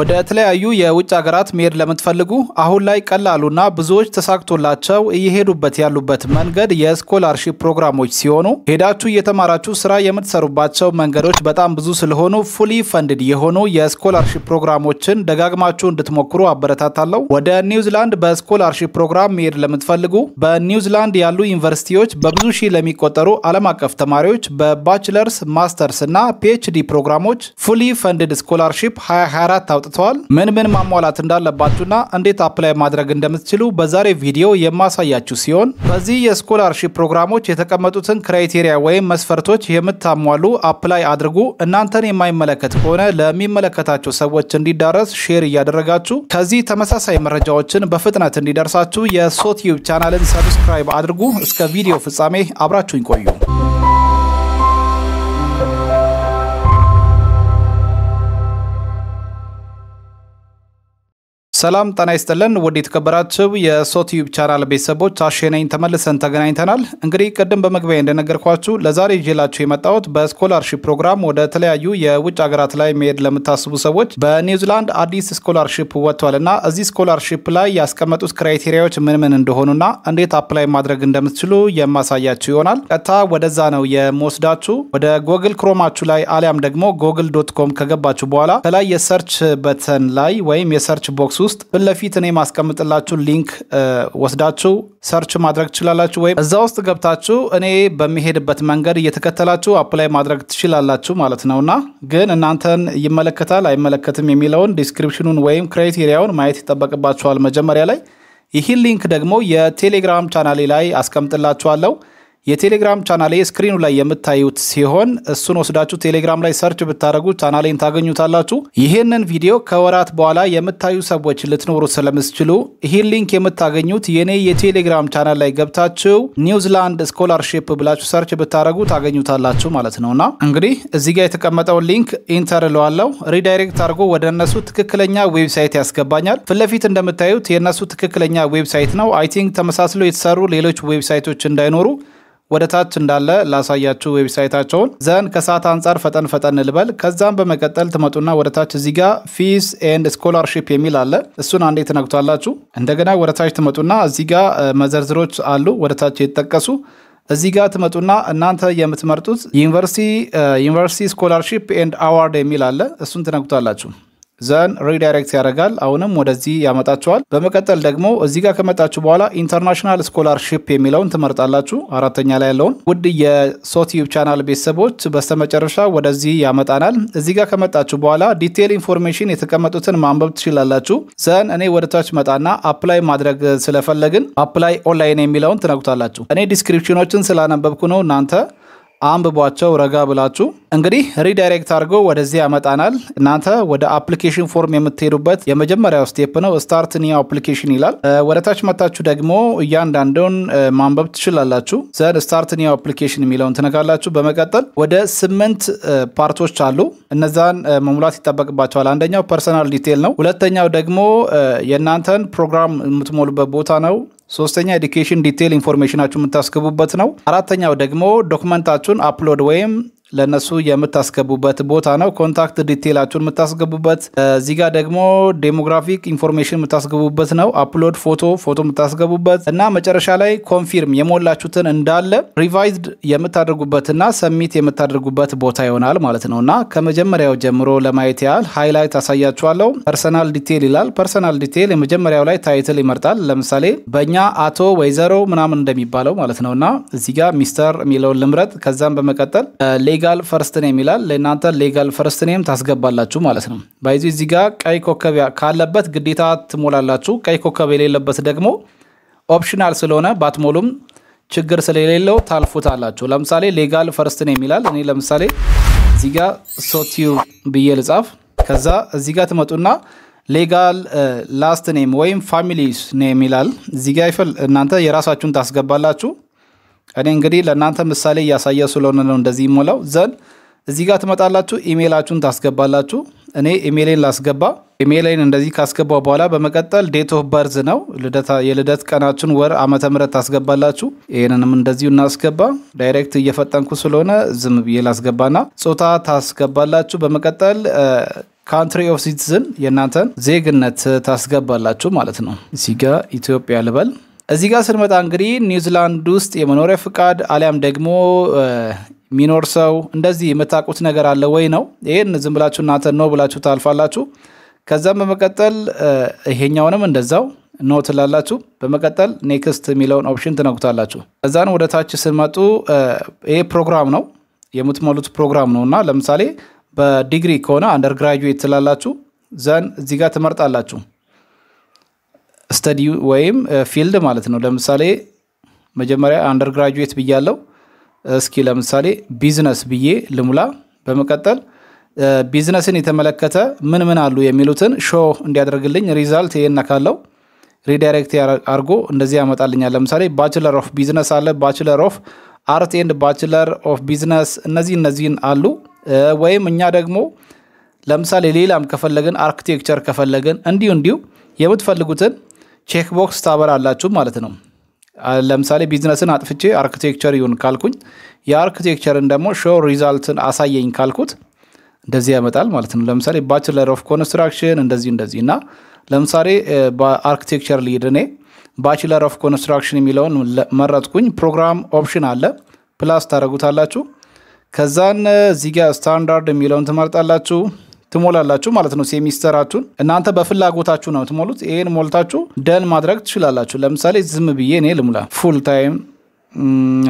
ወደ ተለያዩ የውጭ ሀገራት መሄድ ለምትፈልጉ አሁን ላይ ቀላሉና ብዙዎች ተሳክቶላቸው እየሄዱበት ያሉበት መንገድ የስኮላርሺፕ ፕሮግራሞች ሲሆኑ ሄዳችሁ እየተማራችሁ ስራ የምትሰሩባቸው መንገዶች በጣም ብዙ ስለሆኑ ፉሊ ፈንድድ የሆኑ የስኮላርሺፕ ፕሮግራሞችን ደጋግማችሁ እንድትሞክሩ አበረታታለሁ። ወደ ኒውዚላንድ በስኮላርሺፕ ፕሮግራም መሄድ ለምትፈልጉ በኒውዚላንድ ያሉ ዩኒቨርሲቲዎች በብዙ ሺህ ለሚቆጠሩ ዓለም አቀፍ ተማሪዎች በባችለርስ ማስተርስ እና ፒኤችዲ ፕሮግራሞች ፉሊ ፈንድድ ስኮላርሺፕ 224 አውጥ አውጥተዋል። ምን ምን ማሟላት እንዳለባችሁና እንዴት አፕላይ ማድረግ እንደምትችሉ በዛሬ ቪዲዮ የማሳያችሁ ሲሆን በዚህ የስኮላርሺፕ ፕሮግራሞች የተቀመጡትን ክራይቴሪያ ወይም መስፈርቶች የምታሟሉ አፕላይ አድርጉ። እናንተን የማይመለከት ከሆነ ለሚመለከታቸው ሰዎች እንዲዳረስ ሼር እያደረጋችሁ ከዚህ ተመሳሳይ መረጃዎችን በፍጥነት እንዲደርሳችሁ የሶትዩብ ቻናልን ሰብስክራይብ አድርጉ። እስከ ቪዲዮ ፍጻሜ አብራችሁኝ ቆዩ። ሰላም ጠና ይስጥልን። ውድ የተከበራችሁ የሶት ዩብ ቻናል ቤተሰቦች አሸናኝ ተመልሰን ተገናኝተናል። እንግዲህ ቅድም በመግቢያ እንደነገርኳችሁ ለዛሬ ይዤላችሁ የመጣሁት በስኮላርሺፕ ፕሮግራም ወደ ተለያዩ የውጭ ሀገራት ላይ መሄድ ለምታስቡ ሰዎች በኒውዚላንድ አዲስ ስኮላርሺፕ ወጥቷል እና እዚህ ስኮላርሺፕ ላይ ያስቀመጡት ክራይቴሪያዎች ምን ምን እንደሆኑና እንዴት አፕላይ ማድረግ እንደምትችሉ የማሳያችሁ ይሆናል። ቀጥታ ወደዛ ነው የመወስዳችሁ። ወደ ጎግል ክሮማችሁ ላይ አሊያም ደግሞ ጎግል ዶት ኮም ከገባችሁ በኋላ ከላይ የሰርች በተን ላይ ወይም የሰርች ቦክስ ውስጥ ፊት ለፊት እኔ ማስቀምጥላችሁ ሊንክ ወስዳችሁ ሰርች ማድረግ ትችላላችሁ፣ ወይም እዛ ውስጥ ገብታችሁ እኔ በሚሄድበት መንገድ እየተከተላችሁ አፕላይ ማድረግ ትችላላችሁ ማለት ነውና ግን እናንተን ይመለከታል አይመለከትም የሚለውን ዲስክሪፕሽኑን ወይም ክራይቴሪያውን ማየት ይጠበቅባችኋል መጀመሪያ ላይ። ይህን ሊንክ ደግሞ የቴሌግራም ቻናሌ ላይ አስቀምጥላችኋለሁ። የቴሌግራም ቻናሌ ስክሪኑ ላይ የምታዩት ሲሆን እሱን ወስዳችሁ ቴሌግራም ላይ ሰርች ብታደረጉ ቻናሌን ታገኙታላችሁ። ይህንን ቪዲዮ ከወራት በኋላ የምታዩ ሰዎች ልትኖሩ ስለምትችሉ ይህን ሊንክ የምታገኙት የኔ የቴሌግራም ቻናል ላይ ገብታችሁ ኒውዚላንድ ስኮላርሺፕ ብላችሁ ሰርች ብታደረጉ ታገኙታላችሁ ማለት ነውና እንግዲህ እዚህ ጋር የተቀመጠውን ሊንክ ኢንተር ለዋለው ሪዳይሬክት አድርጎ ወደ እነሱ ትክክለኛ ዌብሳይት ያስገባኛል። ፊት ለፊት እንደምታዩት የእነሱ ትክክለኛ ዌብሳይት ነው። አይ ቲንክ ተመሳስለው የተሰሩ ሌሎች ዌብሳይቶች እንዳይኖሩ ወደ ታች እንዳለ ላሳያችሁ ዌብሳይታቸውን ዘን ከሰዓት አንጻር ፈጠን ፈጠን ልበል። ከዛም በመቀጠል ትመጡና ወደ ታች እዚህ ጋ ፊስ ኤንድ ስኮላርሺፕ የሚል አለ። እሱን አንዴ ትነግቷላችሁ። እንደገና ወደ ታች ትመጡና እዚህ ጋ መዘርዝሮች አሉ ወደ ታች የተጠቀሱ እዚህ ጋር ትመጡና እናንተ የምትመርጡት ዩኒቨርሲቲ ዩኒቨርሲቲ ስኮላርሺፕ ኤንድ አዋርድ የሚል አለ። እሱን ትነግቷላችሁ። ዘን ሪዳይሬክት ያደርጋል። አሁንም ወደዚህ ያመጣችኋል። በመቀጠል ደግሞ እዚህ ጋር ከመጣችሁ በኋላ ኢንተርናሽናል ስኮላርሺፕ የሚለውን ትመርጣላችሁ። አራተኛ ላይ ያለውን ውድ የሶት ዩብ ቻናል ቤተሰቦች በስተመጨረሻ ወደዚህ ያመጣናል። እዚህ ጋር ከመጣችሁ በኋላ ዲቴል ኢንፎርሜሽን የተቀመጡትን ማንበብ ትችላላችሁ። ዘን እኔ ወደ ታች መጣና አፕላይ ማድረግ ስለፈለግን አፕላይ ኦንላይን የሚለውን ትነኩታላችሁ። እኔ ዲስክሪፕሽኖችን ስላነበብኩ ነው እናንተ አንብቧቸው ረጋ ብላችሁ። እንግዲህ ሪዳይሬክት አድርጎ ወደዚህ ያመጣናል። እናንተ ወደ አፕሊኬሽን ፎርም የምትሄዱበት የመጀመሪያው ስቴፕ ነው። ስታርት ኒው አፕሊኬሽን ይላል። ወደታች መታችሁ ደግሞ እያንዳንዱን ማንበብ ትችላላችሁ። ዘን ስታርት ኒው አፕሊኬሽን የሚለውን ትነካላችሁ። በመቀጠል ወደ ስምንት ፓርቶች አሉ። እነዛን መሙላት ይጠበቅባቸዋል። አንደኛው ፐርሰናል ዲቴል ነው። ሁለተኛው ደግሞ የእናንተን ፕሮግራም የምትሞሉበት ቦታ ነው። ሶስተኛ ኤዲኬሽን ዲቴይል ኢንፎርሜሽናችሁ የምታስገቡበት ነው። አራተኛው ደግሞ ዶክመንታችሁን አፕሎድ ወይም ለነሱ የምታስገቡበት ቦታ ነው። ኮንታክት ዲቴላችሁን የምታስገቡበት፣ እዚህ ጋር ደግሞ ዴሞግራፊክ ኢንፎርሜሽን የምታስገቡበት ነው። አፕሎድ ፎቶ፣ ፎቶ የምታስገቡበት እና መጨረሻ ላይ ኮንፊርም የሞላችሁትን እንዳለ ሪቫይዝድ የምታደርጉበትና ሰሚት የምታደርጉበት ቦታ ይሆናል ማለት ነው እና ከመጀመሪያው ጀምሮ ለማየት ያህል ሃይላይት አሳያችኋለሁ። ፐርሰናል ዲቴል ይላል። ፐርሰናል ዲቴል የመጀመሪያው ላይ ታይትል ይመርጣል። ለምሳሌ በእኛ አቶ ወይዘሮ ምናምን እንደሚባለው ማለት ነው እና እዚህ ጋር ሚስተር የሚለውን ልምረጥ። ከዛም በመቀጠል ሌጋል ፈርስት ኔም ይላል። ለእናንተ ሌጋል ፈርስት ኔም ታስገባላችሁ ማለት ነው። ባይዚ እዚህ ጋር ቀይ ኮከብ ካለበት ግዴታ ትሞላላችሁ። ቀይ ኮከብ የሌለበት ደግሞ ኦፕሽናል ስለሆነ ባትሞሉም ችግር ስለሌለው ታልፉታላችሁ። ለምሳሌ ሌጋል ፈርስት ኔም ይላል። እኔ ለምሳሌ እዚህ ጋር ሶቲዩ ብዬ ልጻፍ። ከዛ እዚህ ጋር ትመጡና ሌጋል ላስት ኔም ወይም ፋሚሊ ኔም ይላል። እዚህ ጋር ይፈል እናንተ የራሳችሁን ታስገባላችሁ። እኔ እንግዲህ ለእናንተ ምሳሌ እያሳየ ስለሆነ ነው እንደዚህ ሞላው ዘን እዚህ ጋር ትመጣላችሁ፣ ኢሜይላችሁን ታስገባላችሁ። እኔ ኢሜይሌን ላስገባ። ኢሜይሌን እንደዚህ ካስገባው በኋላ በመቀጠል ዴት ኦፍ በርዝ ነው የልደት ቀናችን ወር፣ ዓመተ ምህረት ታስገባላችሁ። ይህንንም እንደዚሁ እናስገባ። ዳይሬክት እየፈጠንኩ ስለሆነ ዝም ብዬ ላስገባና ጾታ ታስገባላችሁ። በመቀጠል ካንትሪ ኦፍ ሲቲዝን የእናንተን ዜግነት ታስገባላችሁ ማለት ነው። እዚህ ጋር ኢትዮጵያ ልበል እዚህ ጋር ስንመጣ እንግዲህ ኒውዚላንድ ውስጥ የመኖሪያ ፍቃድ አሊያም ደግሞ የሚኖር ሰው እንደዚህ የምታውቁት ነገር አለ ወይ ነው። ይህን ዝም ብላችሁ እናንተ ኖ ብላችሁ ታልፋላችሁ። ከዛም በመቀጠል ይሄኛውንም እንደዛው ኖ ትላላችሁ። በመቀጠል ኔክስት የሚለውን ኦፕሽን ትነኩታላችሁ። ከዛን ወደ ታች ስንመጡ ይሄ ፕሮግራም ነው የምትሞሉት ፕሮግራም ነው እና ለምሳሌ በዲግሪ ከሆነ አንደር ግራጁዌት ትላላችሁ። ዘን እዚህ ጋር ትመርጣላችሁ። ስተዲ ወይም ፊልድ uh, ማለት ነው። ለምሳሌ መጀመሪያ አንደርግራጁዌት ብያለው። uh, እስኪ ለምሳሌ ቢዝነስ ብዬ ልሙላ። በመቀጠል ቢዝነስን uh, የተመለከተ ምን ምን አሉ የሚሉትን ሾ እንዲያደርግልኝ ሪዛልት ይህን ካለው ሪዳይሬክት አድርጎ እንደዚህ ያመጣልኛል። ለምሳሌ ባችለር ኦፍ ቢዝነስ አለ፣ ባችለር ኦፍ አርት ኤንድ ባችለር ኦፍ ቢዝነስ እነዚህ እነዚህን አሉ። ወይም እኛ ደግሞ ለምሳሌ ሌላም ከፈለግን አርኪቴክቸር ከፈለግን እንዲሁ እንዲሁ የምትፈልጉትን ቼክ ቦክስ ታበራላችሁ ማለት ነው። ለምሳሌ ቢዝነስን አጥፍቼ አርክቴክቸር ይሁን ካልኩኝ የአርክቴክቸርን ደግሞ ሾው ሪዛልትን አሳየኝ ካልኩት እንደዚህ ያመጣል ማለት ነው። ለምሳሌ ባችለር ኦፍ ኮንስትራክሽን እንደዚህ እንደዚህ እና ለምሳሌ በአርክቴክቸር ሊድ እኔ ባችለር ኦፍ ኮንስትራክሽን የሚለውን መረጥኩኝ። ፕሮግራም ኦፕሽን አለ ፕላስ ታደረጉታላችሁ። ከዛን ዚጋ ስታንዳርድ የሚለውን ትመርጣላችሁ። ትሞላላችሁ ማለት ነው። ሴሚስተራችሁን እናንተ በፍላጎታችሁ ነው ትሞሉት። ይሄን ሞልታችሁ ደን ማድረግ ትችላላችሁ። ለምሳሌ ዝም ብዬ እኔ ልሙላ ፉል ታይም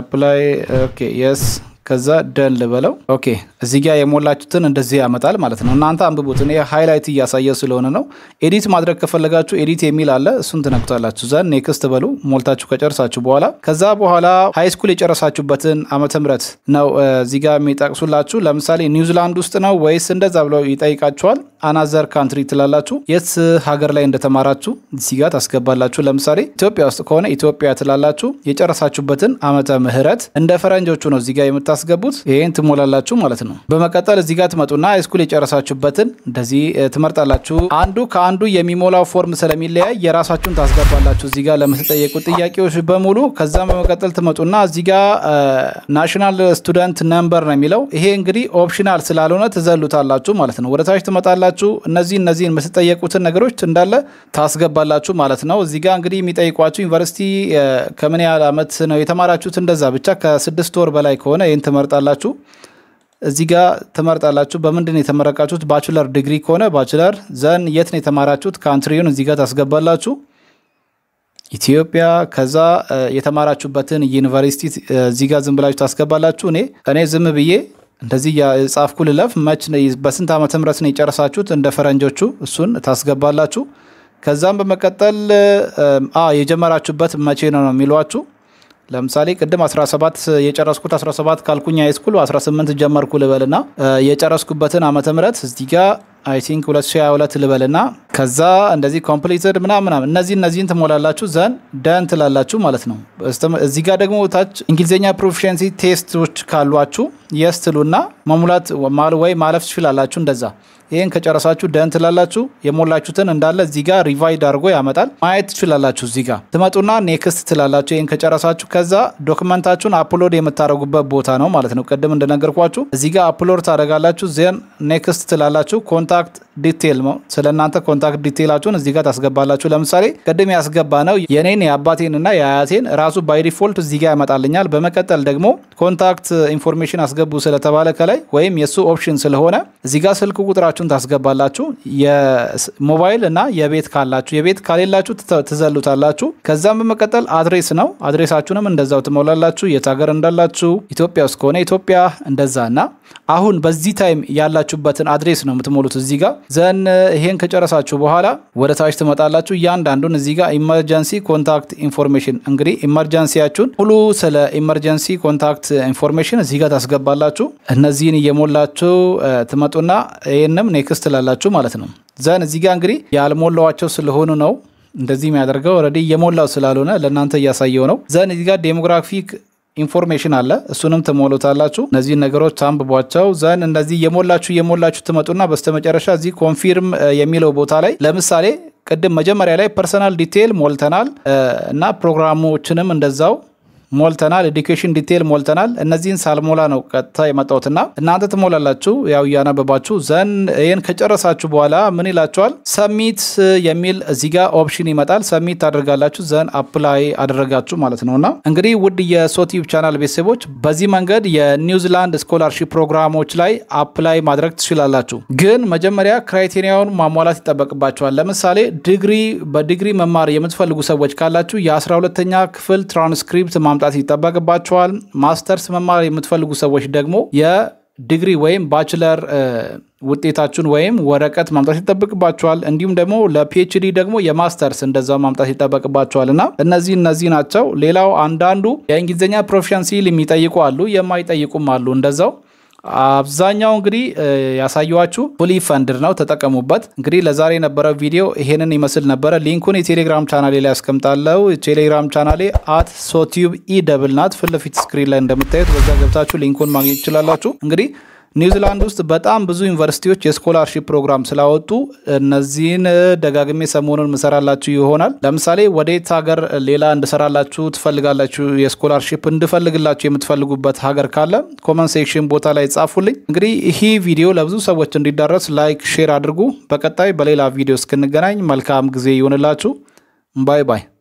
አፕላይ ኦኬ የስ ከዛ ደን ልበለው። ኦኬ እዚህ ጋ የሞላችሁትን እንደዚህ ያመጣል ማለት ነው። እናንተ አንብቡት። እኔ ሃይላይት እያሳየ ስለሆነ ነው። ኤዲት ማድረግ ከፈለጋችሁ ኤዲት የሚል አለ፣ እሱን ትነክቷላችሁ። ዘን ኔክስት በሉ ሞልታችሁ ከጨርሳችሁ በኋላ ከዛ በኋላ ሃይስኩል የጨረሳችሁበትን አመተ ምህረት ነው እዚህ ጋ የሚጠቅሱላችሁ። ለምሳሌ ኒውዚላንድ ውስጥ ነው ወይስ እንደዛ ብለው ይጠይቃችኋል። አናዘር ካንትሪ ትላላችሁ። የት ሀገር ላይ እንደተማራችሁ እዚህ ጋር ታስገባላችሁ። ለምሳሌ ኢትዮጵያ ውስጥ ከሆነ ኢትዮጵያ ትላላችሁ። የጨረሳችሁበትን ዓመተ ምህረት እንደ ፈረንጆቹ ነው እዚህ ጋር የምታስገቡት። ይህን ትሞላላችሁ ማለት ነው። በመቀጠል እዚህ ጋር ትመጡና ሃይስኩል የጨረሳችሁበትን እንደዚህ ትመርጣላችሁ። አንዱ ከአንዱ የሚሞላው ፎርም ስለሚለያይ የራሳችሁን ታስገባላችሁ እዚህ ጋር ለምትጠየቁ ጥያቄዎች በሙሉ። ከዛም በመቀጠል ትመጡና እዚህ ጋር ናሽናል ስቱደንት ነምበር ነው የሚለው። ይሄ እንግዲህ ኦፕሽናል ስላልሆነ ትዘሉታላችሁ ማለት ነው። ወደታች ትመጣላችሁ ከጠየቃችሁ እነዚህ እነዚህን የምትጠየቁትን ነገሮች እንዳለ ታስገባላችሁ ማለት ነው። እዚህ ጋር እንግዲህ የሚጠይቋችሁ ዩኒቨርሲቲ ከምን ያህል ዓመት ነው የተማራችሁት፣ እንደዛ ብቻ ከስድስት ወር በላይ ከሆነ ይህን ትመርጣላችሁ። እዚህ ጋር ትመርጣላችሁ። በምንድን ነው የተመረቃችሁት? ባችለር ዲግሪ ከሆነ ባችለር፣ ዘን የት ነው የተማራችሁት? ካንትሪውን እዚህ ጋር ታስገባላችሁ ኢትዮጵያ ከዛ የተማራችሁበትን ዩኒቨርሲቲ እዚህ ጋር ዝም ብላችሁ ታስገባላችሁ። እኔ እኔ ዝም ብዬ እንደዚህ የጻፍኩ ልለፍ። መች በስንት ዓመተ ምህረት ነው የጨረሳችሁት? እንደ ፈረንጆቹ እሱን ታስገባላችሁ። ከዛም በመቀጠል አ የጀመራችሁበት መቼ ነው ነው የሚሏችሁ። ለምሳሌ ቅድም 17 የጨረስኩት 17 ካልኩኝ ሃይስኩል 18 ጀመርኩ ልበልና የጨረስኩበትን ዓመተ ምህረት እዚህ ጋ አይ ቲንክ 2022 ልበልና ከዛ እንደዚህ ኮምፕሊትድ ምናምናም እነዚህ እነዚህን ትሞላላችሁ ዘን ደን ትላላችሁ ማለት ነው። እዚህ ጋር ደግሞ ታች እንግሊዝኛ ፕሮፊሽንሲ ቴስቶች ካሏችሁ የስ ትሉና መሙላት ወይ ማለፍ ትችላላችሁ እንደዛ ይህን ከጨረሳችሁ ደን ትላላችሁ። የሞላችሁትን እንዳለ እዚህ ጋር ሪቫይድ አድርጎ ያመጣል። ማየት ትችላላችሁ። እዚህ ጋር ትመጡና ኔክስት ትላላችሁ። ይህን ከጨረሳችሁ ከዛ ዶክመንታችሁን አፕሎድ የምታደርጉበት ቦታ ነው ማለት ነው። ቅድም እንደነገርኳችሁ እዚህ ጋር አፕሎድ ታደርጋላችሁ። ዜን ኔክስት ትላላችሁ። ኮንታክት ዲቴል ነው። ስለ እናንተ ኮንታክት ዲቴላችሁን እዚህ ጋር ታስገባላችሁ። ለምሳሌ ቅድም ያስገባ ነው የኔን የአባቴን እና የአያቴን ራሱ ባይ ዲፎልት እዚህ ጋር ያመጣልኛል። በመቀጠል ደግሞ ኮንታክት ኢንፎርሜሽን አስገቡ ስለተባለ ከላይ ወይም የእሱ ኦፕሽን ስለሆነ እዚህ ጋር ስልክ ቁጥራችሁ ስልካችሁን ታስገባላችሁ። የሞባይል እና የቤት ካላችሁ የቤት ካሌላችሁ ትዘሉታላችሁ። ከዛም በመቀጠል አድሬስ ነው። አድሬሳችሁንም እንደዛው ትሞላላችሁ። የት ሀገር እንዳላችሁ፣ ኢትዮጵያ ውስጥ ከሆነ ኢትዮጵያ እንደዛ እና አሁን በዚህ ታይም ያላችሁበትን አድሬስ ነው የምትሞሉት እዚህ ጋር ዘን ይሄን ከጨረሳችሁ በኋላ ወደ ታች ትመጣላችሁ። እያንዳንዱን እዚህ ጋር ኢመርጀንሲ ኮንታክት ኢንፎርሜሽን እንግዲህ ኢመርጀንሲያችሁን ሁሉ ስለ ኢመርጀንሲ ኮንታክት ኢንፎርሜሽን እዚህ ጋር ታስገባላችሁ። እነዚህን እየሞላችሁ ትመጡና ይህንም ኔክስት ትላላችሁ ማለት ነው። ዘን እዚህ ጋር እንግዲህ ያልሞላዋቸው ስለሆኑ ነው እንደዚህ የሚያደርገው ረዲ እየሞላው ስላልሆነ ለእናንተ እያሳየው ነው። ዘን እዚህ ጋር ዴሞግራፊክ ኢንፎርሜሽን አለ እሱንም ትሞሉታላችሁ። እነዚህ ነገሮች ታንብቧቸው። ዘን እንደዚህ እየሞላችሁ እየሞላችሁ ትመጡና በስተመጨረሻ እዚህ ኮንፊርም የሚለው ቦታ ላይ ለምሳሌ ቅድም መጀመሪያ ላይ ፐርሰናል ዲቴይል ሞልተናል እና ፕሮግራሞችንም እንደዛው ሞልተናል፣ ኤዲኬሽን ዲቴል ሞልተናል። እነዚህን ሳልሞላ ነው ቀጥታ የመጣሁትና እናንተ ትሞላላችሁ፣ ያው እያነበባችሁ ዘን ይህን ከጨረሳችሁ በኋላ ምን ይላችኋል? ሰሚት የሚል እዚጋ ኦፕሽን ይመጣል። ሰሚት ታደርጋላችሁ፣ ዘን አፕላይ አደረጋችሁ ማለት ነውና እንግዲህ ውድ የሶቲዩብ ቻናል ቤተሰቦች በዚህ መንገድ የኒውዚላንድ ስኮላርሺፕ ፕሮግራሞች ላይ አፕላይ ማድረግ ትችላላችሁ። ግን መጀመሪያ ክራይቴሪያውን ማሟላት ይጠበቅባቸዋል። ለምሳሌ ዲግሪ በዲግሪ መማር የምትፈልጉ ሰዎች ካላችሁ የ የ12ተኛ ክፍል ትራንስክሪፕት ማምጣት መምጣት ይጠበቅባቸዋል። ማስተርስ መማር የምትፈልጉ ሰዎች ደግሞ የዲግሪ ወይም ባችለር ውጤታችሁን ወይም ወረቀት ማምጣት ይጠበቅባቸዋል። እንዲሁም ደግሞ ለፒኤችዲ ደግሞ የማስተርስ እንደዛው ማምጣት ይጠበቅባቸዋል እና እነዚህ እነዚህ ናቸው። ሌላው አንዳንዱ የእንግሊዝኛ ፕሮፊሸንሲ የሚጠይቁ አሉ፣ የማይጠይቁም አሉ እንደዛው አብዛኛው እንግዲህ ያሳየኋችሁ ፉሊ ፈንድድ ነው፣ ተጠቀሙበት። እንግዲህ ለዛሬ የነበረው ቪዲዮ ይሄንን ይመስል ነበረ። ሊንኩን የቴሌግራም ቻናሌ ላይ አስቀምጣለሁ። ቴሌግራም ቻናሌ አት ሶቲዩብ ኢ ደብል ናት፣ ፊት ለፊት ስክሪን ላይ እንደምታዩት በዛ ገብታችሁ ሊንኩን ማግኘት ይችላላችሁ። እንግዲህ ኒውዚላንድ ውስጥ በጣም ብዙ ዩኒቨርሲቲዎች የስኮላርሺፕ ፕሮግራም ስላወጡ እነዚህን ደጋግሜ ሰሞኑን ምሰራላችሁ ይሆናል። ለምሳሌ ወዴት ሀገር ሌላ እንድሰራላችሁ ትፈልጋላችሁ የስኮላርሺፕ እንድፈልግላችሁ የምትፈልጉበት ሀገር ካለ ኮመንት ሴክሽን ቦታ ላይ ጻፉልኝ። እንግዲህ ይህ ቪዲዮ ለብዙ ሰዎች እንዲዳረስ ላይክ፣ ሼር አድርጉ። በቀጣይ በሌላ ቪዲዮ እስክንገናኝ መልካም ጊዜ ይሆንላችሁ። ባይ ባይ።